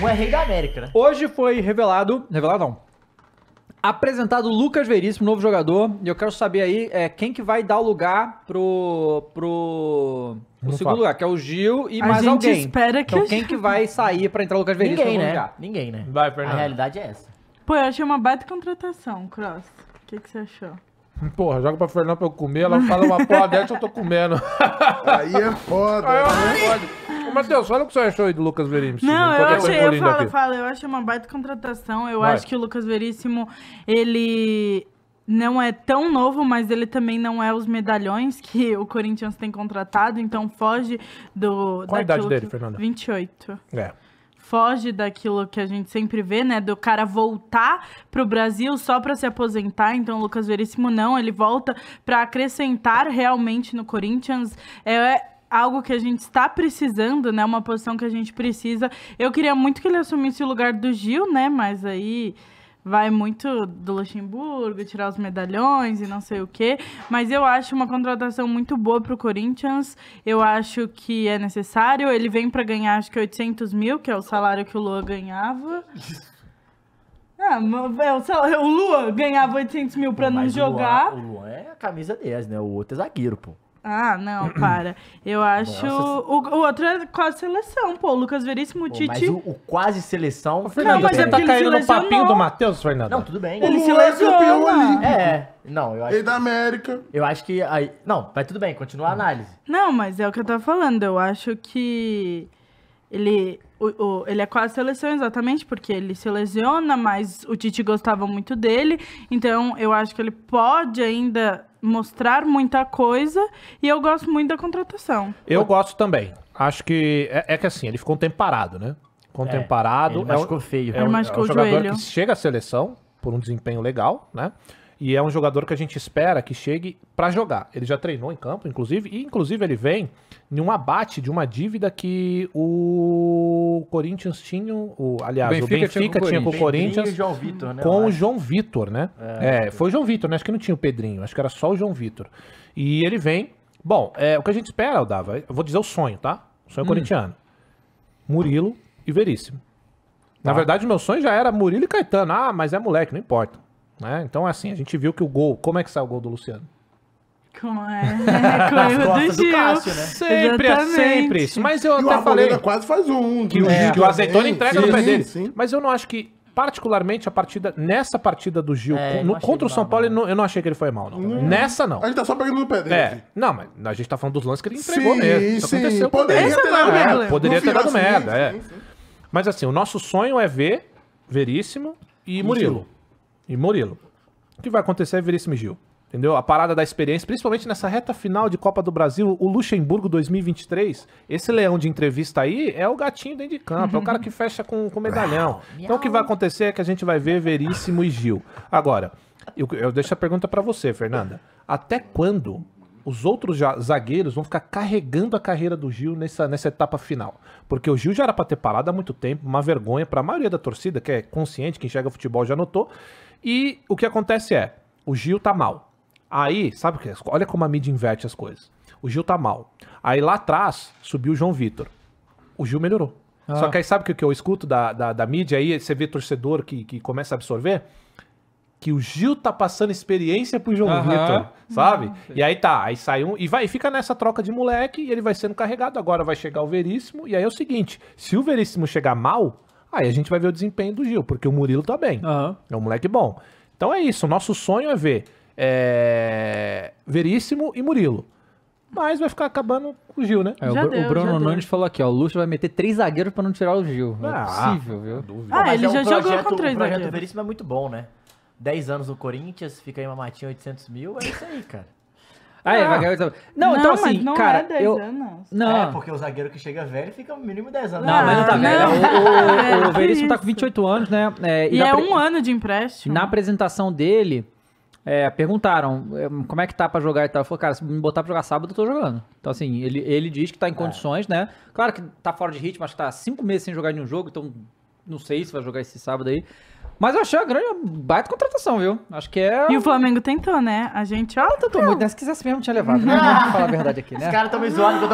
Um é rei da América, né? Hoje foi revelado. Revelado não. Apresentado Lucas Veríssimo, novo jogador. E eu quero saber aí é, quem que vai dar o lugar pro. pro. O segundo lugar, que é o Gil e a mais gente alguém. espera que então, quem que vai sair pra entrar o Lucas Veríssimo Ninguém, no né? lugar? Ninguém, né? Vai, Fernando. A realidade é essa. Pô, eu achei uma baita contratação, Cross. O que, que você achou? Porra, joga pra Fernanda pra eu comer, ela fala uma porra dessa, eu tô comendo. Aí é foda. Aí, é né? foda. Mas Matheus, fala o que você achou aí do Lucas Veríssimo. Não, eu achei, eu falo, falo, eu acho uma baita contratação. Eu Vai. acho que o Lucas Veríssimo, ele não é tão novo, mas ele também não é os medalhões que o Corinthians tem contratado, então foge do. Qual a idade dele, que... Fernanda? 28. É foge daquilo que a gente sempre vê, né? Do cara voltar pro Brasil só para se aposentar. Então, o Lucas Veríssimo não, ele volta para acrescentar realmente no Corinthians. É, algo que a gente está precisando, né? Uma posição que a gente precisa. Eu queria muito que ele assumisse o lugar do Gil, né? Mas aí vai muito do Luxemburgo, tirar os medalhões e não sei o quê. Mas eu acho uma contratação muito boa para o Corinthians. Eu acho que é necessário. Ele vem para ganhar, acho que 800 mil, que é o salário que o Lua ganhava. Ah, é o Lua ganhava 800 mil para não jogar. O Lua é a camisa 10, né? O outro é zagueiro, pô. Ah, não, para. Eu acho. O, o, outro é quase seleção, pô. O Lucas Veríssimo, o pô, Tite. Mas o, o quase seleção. Fernando, não, você é tá caindo no papinho do Matheus, Fernando? Não, tudo bem. Ele se é campeão ali. É. Não, eu acho. E da América. Eu acho que. Aí, não, mas tudo bem, continua a análise. Não, mas é o que eu tava falando. Eu acho que. Ele o, o, ele é quase seleção, exatamente, porque ele se lesiona, mas o Tite gostava muito dele. Então, eu acho que ele pode ainda mostrar muita coisa. E eu gosto muito da contratação. Eu gosto também. Acho que. É, é que assim, ele ficou um tempo parado, né? Ficou um é, tempo parado. Ele é machucou um, feio. É um, machucou é um jogador joelho. que chega à seleção por um desempenho legal, né? E é um jogador que a gente espera que chegue para jogar. Ele já treinou em campo, inclusive, e inclusive ele vem em um abate de uma dívida que o o Corinthians tinha, o, aliás, o Benfica, o Benfica tinha, com o Corinthians, tinha com o Corinthians Vitor, né, com o é. João Vitor, né? É, é foi o João Vitor, né? Acho que não tinha o Pedrinho, acho que era só o João Vitor. E ele vem. Bom, é, o que a gente espera, Aldava, eu vou dizer o sonho, tá? O sonho hum. corintiano. Murilo e Veríssimo. Tá. Na verdade, meu sonho já era Murilo e Caetano. Ah, mas é moleque, não importa. Né? Então, assim, a gente viu que o gol. Como é que saiu o gol do Luciano? Com, é, com erro do, do Gil. Cássio, né? Sempre, é é Exatamente. sempre Mas eu e até falei... quase faz um. Que, o, é, que o Azeitona entrega sim, no pé dele. Sim. Mas eu não acho que particularmente a partida nessa partida do Gil é, no, contra o São mal, Paulo, eu não, eu não achei que ele foi mal, não. não. Nessa não. A gente tá só pegando no pé dele. É. Não, mas a gente tá falando dos lances que ele entregou sim, mesmo. Isso sim. aconteceu. Poderia ter é dado merda. Poderia ter dado merda, é. Sim, sim. Mas assim, o nosso sonho é ver Veríssimo e Murilo. E Murilo. O que vai acontecer é Veríssimo e Gil. Entendeu? A parada da experiência, principalmente nessa reta final de Copa do Brasil, o Luxemburgo 2023, esse leão de entrevista aí é o gatinho dentro de campo, é o cara que fecha com, medalhão. Então o que vai acontecer é que a gente vai ver Veríssimo e Gil. Agora, eu, eu deixo a pergunta para você, Fernanda. Até quando os outros zagueiros vão ficar carregando a carreira do Gil nessa, nessa etapa final. Porque o Gil já era para ter parado há muito tempo, uma vergonha para a maioria da torcida, que é consciente, quem enxerga futebol já notou. E o que acontece é, o Gil tá mal. Aí, sabe o que? É Olha como a mídia inverte as coisas. O Gil tá mal. Aí lá atrás subiu o João Vitor. O Gil melhorou. Ah. Só que aí sabe o que eu escuto da, da, da mídia? Aí você vê torcedor que, que começa a absorver que o Gil tá passando experiência pro João uhum. Vitor, sabe? Uhum. e aí tá, aí sai um e vai e fica nessa troca de moleque e ele vai sendo carregado. Agora vai chegar o Veríssimo e aí é o seguinte, se o Veríssimo chegar mal, aí a gente vai ver o desempenho do Gil, porque o Murilo tá bem. Uhum. É um moleque bom. Então é isso, O nosso sonho é ver é, Veríssimo e Murilo. Mas vai ficar acabando com o Gil, né? É, o, deu, o, Bruno Nunes falou aqui, ó. O Lúcio vai meter três zagueiros pra não tirar o Gil. Não é ah, é possível, viu? Dúvida. Ah, ele é um já projeto, jogou com três um zagueiros. O Veríssimo é muito bom, né? 10 anos no Corinthians, fica aí uma matinha 800 mil, é isso aí, cara. Ah, é, ah. vai ganhar 800 mil. Não, então assim, não cara. Não é 10 eu... anos. Não. É, porque o zagueiro que chega velho fica no mínimo 10 anos. Não, não mas não tá velho. É, o, o, é, o, o Veríssimo tá com 28 anos, né? É, e, e é pre... um ano de empréstimo. Na apresentação dele, é, perguntaram é, como é que tá pra jogar e tal. falou, cara, se me botar pra jogar sábado, eu tô jogando. Então, assim, ele, ele diz que tá em é. condições, é. né? Claro que tá fora de ritmo, acho que tá cinco meses sem jogar nenhum jogo, então não sei se vai jogar esse sábado aí. Mas eu achei uma grande baita contratação, viu? Acho que é. E o Flamengo tentou, né? A gente, ó. Tentou ah, muito, né? Se quisesse mesmo, tinha levado, né? Vamos falar a verdade aqui, né? Os caras tão me zoando.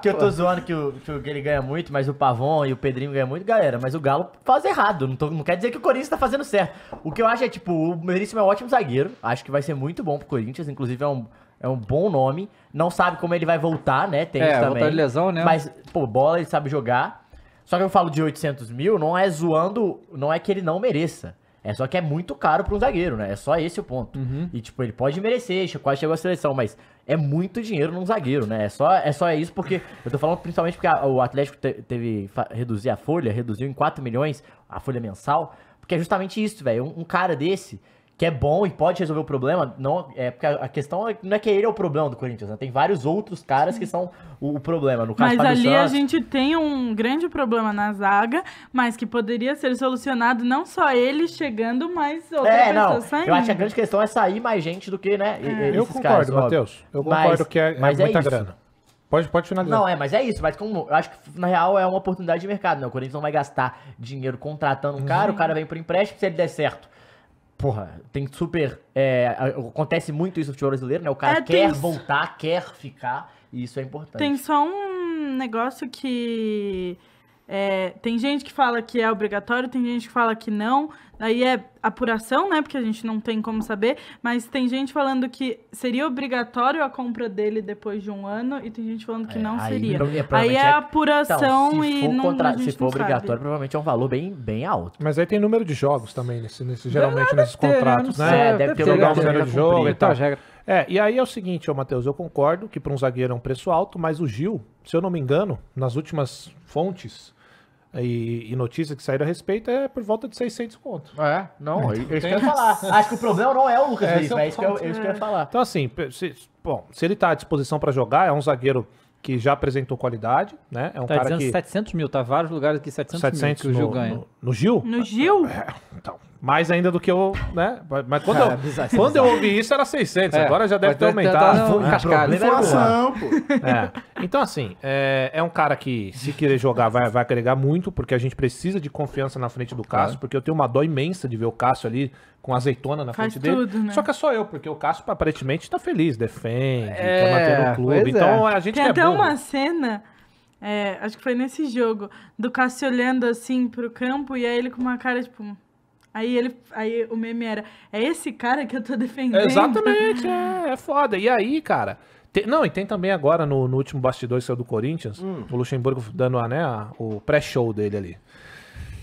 Que eu tô zoando que, o, que ele ganha muito, mas o Pavon e o Pedrinho ganham muito, galera. Mas o Galo faz errado. Não, tô, não quer dizer que o Corinthians tá fazendo certo. O que eu acho é, tipo, o Veríssimo é um ótimo zagueiro. Acho que vai ser muito bom pro Corinthians. Inclusive, é um, é um bom nome. Não sabe como ele vai voltar, né? Tem é, isso também. de lesão, né? Mas, pô, bola ele sabe jogar. Só que eu falo de 800 mil, não é zoando, não é que ele não mereça. É só que é muito caro para um zagueiro, né? É só esse o ponto. Uhum. E, tipo, ele pode merecer, quase chegou à seleção, mas é muito dinheiro num zagueiro, né? É só, é só isso porque. Eu tô falando principalmente porque a, o Atlético te, teve reduzir a folha, reduziu em 4 milhões a folha mensal. Porque é justamente isso, velho. Um, um, cara desse, que é bom e pode resolver o problema, não é porque a questão é, não é que ele é o problema do Corinthians, né? tem vários outros caras que são o, o problema. No caso, mas ali Santos... a gente tem um grande problema na zaga, mas que poderia ser solucionado não só ele chegando, mas outra é, não, saindo. Eu acho que a grande questão é sair mais gente do que, né? É. Eu concordo, Matheus. Eu concordo mas, que é, é, mas é muita isso. grana. Pode, pode finalizar. Não, é, mas é isso. Mas como eu acho que, na real, é uma oportunidade de mercado, né? O Corinthians não vai gastar dinheiro contratando um cara, o uhum. cara vem por empréstimo, se ele der certo porra, tem super. É, acontece muito isso no futebol brasileiro, né? O cara é, quer tem... voltar, quer ficar, e isso é importante. Tem só um negócio que é, tem gente que fala que é obrigatório, tem gente que fala que não. Aí é apuração, né? Porque a gente não tem como saber. Mas tem gente falando que seria obrigatório a compra dele depois de um ano e tem gente falando que é, não aí, seria. É, aí é, é apuração então, e não a gente Se for obrigatório, sabe. provavelmente é um valor bem, bem alto. Mas aí tem número de jogos também, nesse, nesse geralmente nesses ter, contratos, né? É, é, deve, deve ter, um número de jogo e tal. É, e aí é o seguinte, ô Matheus, eu concordo que para um zagueiro é um preço alto, mas o Gil, se eu não me engano, nas últimas fontes, e, e que saíram a respeito é por volta de 600 conto. É, não, é, esqueci eu falar. Acho que o problema não é o Lucas é, é, é, isso que eu, é isso que eu ia falar. Então, assim, se, bom, se ele tá à disposição para jogar, é um zagueiro que já apresentou qualidade, né? É um tá cara que... 700 mil, tá vários lugares aqui 700, 700 mil que o Gil no, ganha. No, no Gil? No Gil? É, então, mais ainda do que eu, né? Mas é é quando, eu, bizarro, quando bizarro. eu ouvi isso era 600, é, agora já deve ter aumentado. É, né, inflação, pô. É. Então, assim, é, é, um cara que, se querer jogar, vai, vai agregar muito, porque a gente precisa de confiança na frente do Cássio, porque eu tenho uma dó imensa de ver o Cássio ali com azeitona na Faz frente tudo, dele. Né? Só que é só eu, porque o Cássio aparentemente tá feliz, defende, tá é, quer manter o clube. Então a gente Tem até burro. uma cena. acho que foi nesse jogo, do Cássio olhando assim pro campo e aí ele com uma cara tipo, Aí ele, aí o meme era, é esse cara que eu tô defendendo. Exatamente, é, é foda. E aí, cara, tem, não, e tem também agora no, no último bastidor que do Corinthians, hum. o Luxemburgo dando a, né, a, o pré-show dele ali.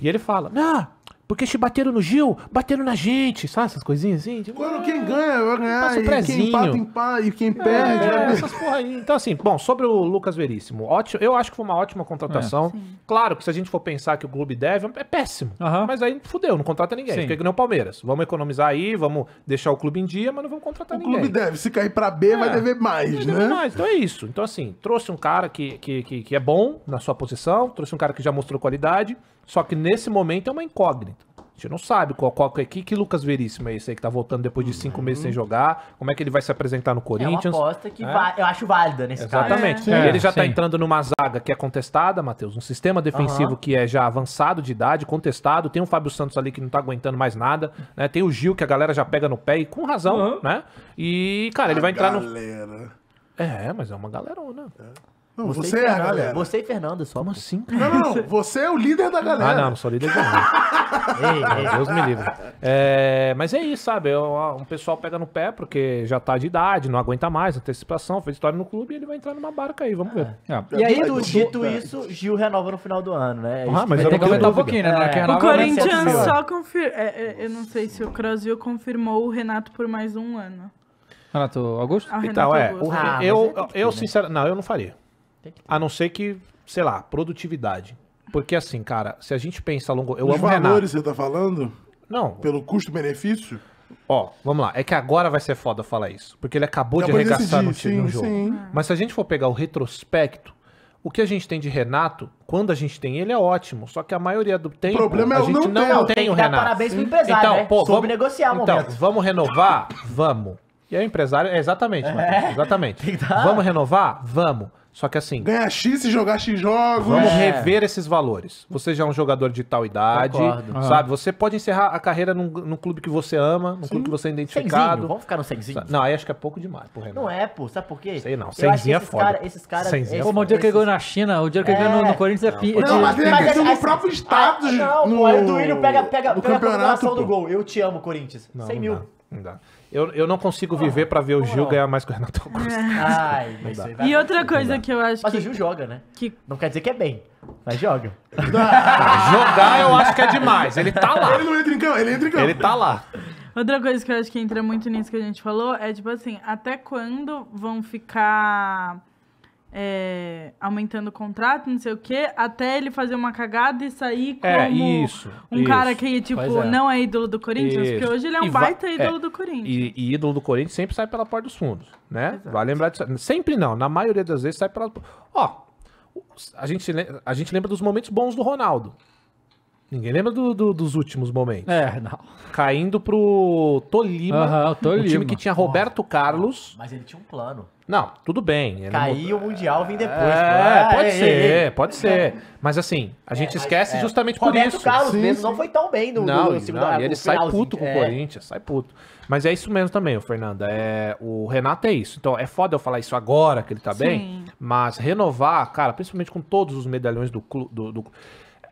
E ele fala: Ah, porque te bateram no Gil, bateram na gente, sabe? Essas coisinhas assim. Tipo, Quando quem ganha, vai ganhar. Passa o prezinho. Quem empata, empata, e quem é, perde. É, essas porra aí. Então, assim, bom, sobre o Lucas Veríssimo, ótimo, eu acho que foi uma ótima contratação. É, claro que se a gente for pensar que o clube deve, é péssimo. Mas aí fudeu, não contrata ninguém. Sim. Fica que nem o Palmeiras. Vamos economizar aí, vamos deixar o clube em dia, mas não vamos contratar o ninguém. O clube deve, se cair pra B, é. vai dever mais, vai né? mais. Então é isso. Então, assim, trouxe um cara que, que, que, que é bom na sua posição, trouxe um cara que já mostrou qualidade. Só que nesse momento é uma incógnita. A gente não sabe qual, qual é, que, que Lucas Veríssimo é esse aí que tá voltando depois de cinco meses sem uhum. jogar. Como é que ele vai se apresentar no É uma Corinthians? aposta que é. eu acho válida nesse caso. Exatamente. É. E ele já tá entrando numa zaga que é contestada, Matheus. Um sistema defensivo que é já avançado de idade, contestado. Tem o Fábio Santos ali que não tá aguentando mais nada. né? Tem o Gil que a galera já pega no pé e com razão, né? E, cara, ele vai entrar no. Galera. É, mas é uma galerona. É. Não, você, você é a galera. Você e Fernanda, só. Como assim, Não, não, você é o líder da galera. Ah, não, não sou líder de ei, Deus me livre. É, mas é isso, sabe? É um pessoal pega no pé porque já tá de idade, não aguenta mais, antecipação, fez história no clube e ele vai entrar numa barca aí, vamos ver. É. É. E aí, do, dito isso, Gil renova no final do ano, né? Ah, mas eu que aumentar um pouquinho, né? É, o Corinthians só confirmou. É, eu não sei se o Crossville confirmou o Renato por mais um ano. Renato Augusto? Ah, então, Renato então, é. Augusto. Ah, eu, eu, eu né? sinceramente, não, eu não faria. Tem que ter. A não ser que, sei lá, produtividade. Porque assim, cara, se a gente pensa a longo... Eu Os amo o Renato. valores você tá falando? Não, Pelo custo-benefício? ó, vamos lá. É que agora vai ser foda falar isso. Porque ele acabou, de Acabou de arregaçar decidir, no, time, no jogo. sim. Ah. Mas se a gente for pegar o retrospecto, o que a gente tem de Renato, quando a gente tem ele é ótimo. Só que a maioria do tempo problema é a gente não ter. não tem Tem o dar Renato. parabéns pro empresário, então, né? Soube negociar então, momento. vamos renovar? Vamos. E aí empresário, é, exatamente, é. Matheus, exatamente. Vamos renovar? Vamos. Só que assim. Ganhar X e jogar X jogos. Vamos é. rever esses valores. Você já é um jogador de tal idade. Concordo. Sabe? Você pode encerrar a carreira num, num clube que você ama, num Sim. clube que você é identificado. Senzinho. Vamos ficar no senzinho? Não, aí acho que é pouco demais, porra. Não é, pô. Sabe por quê? Sei não. Senzinho é foda. Cara, esses caras. Senzinho é esses, é foda. o dia que ele ganhou na China, o dia que ele ganhou no, é. no Corinthians é pi. Não, é mas ele ganhou assim, assim, ah, no próprio status. Não, no, o Duílio pega, pega, pega a combinação do gol. Eu te amo, Corinthians. 100 mil. Não dá. Eu, eu não consigo viver pra ver o Gil ganhar mais que o Renato Augusto. Ai, isso aí E outra coisa que eu acho Mas o Gil joga, né? que Não quer dizer que é bem, mas joga. Jogar eu acho que é demais. Ele tá lá. Ele não entra em campo, ele entra em campo. Ele tá lá. Outra coisa que eu acho que entra muito nisso que a gente falou é, tipo assim, até quando vão ficar é, aumentando o contrato, não sei o quê, até ele fazer uma cagada e sair é, como é, isso, um isso. cara que, tipo, é. não é ídolo do Corinthians, isso. porque hoje ele é um baita é, ídolo do Corinthians. E, e, ídolo do Corinthians sempre sai pela porta dos fundos, né? Exato. lembrar disso. Sempre não, na maioria das vezes sai pela... Ó, a gente, a gente lembra dos momentos bons do Ronaldo. Ninguém lembra do, do, dos últimos momentos. É, não. Caindo pro Tolima. Aham, o Tolima. time que tinha Roberto Carlos. Mas ele tinha um plano. Não, tudo bem. Cair o Mundial vem depois. É, pode ah, é, ser, é, é, pode ser. Mas assim, a é, gente esquece é. justamente por isso. Roberto Carlos sim, mesmo sim. não foi tão bem no, não, no, segundo Não, e ele sai puto com o Corinthians, sai puto. Mas é isso mesmo também, o Fernanda. É, o Renato é isso. Então é foda eu falar isso agora que ele tá sim. bem, mas renovar, cara, principalmente com todos os medalhões do clube. Do, do,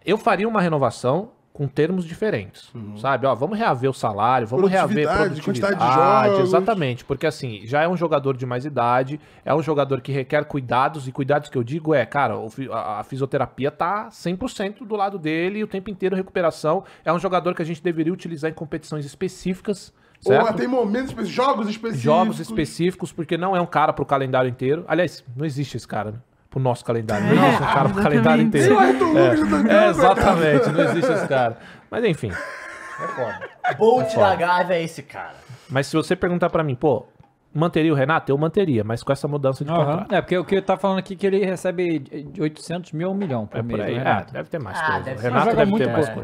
eu faria uma renovação com termos diferentes, uhum. sabe? Ó, vamos reaver o salário, vamos reaver produtividade, quantidade de jogos. exatamente, porque assim já é um jogador de mais idade, é um jogador que requer cuidados e cuidados que eu digo é, cara, a fisioterapia tá 100% do lado dele o tempo inteiro recuperação. É um jogador que a gente deveria utilizar em competições específicas. Certo? Ou até momentos específicos, jogos específicos. Jogos específicos, porque não é um cara pro calendário inteiro. Aliás, não existe esse cara, né? pro nosso calendário. É, não existe um cara pro calendário inteiro. É, é, exatamente, não existe esse cara. Mas enfim. É foda. Bolt é da Gávea é esse cara. Mas se você perguntar pra mim, pô, manteria o Renato? Eu manteria, mas com essa mudança de uhum. contrato. É, porque o que tá falando aqui é que ele recebe 800 mil ou um milhão por é mês. Por aí. É, deve ter mais ah, coisa. o Renato deve ter mais coisa.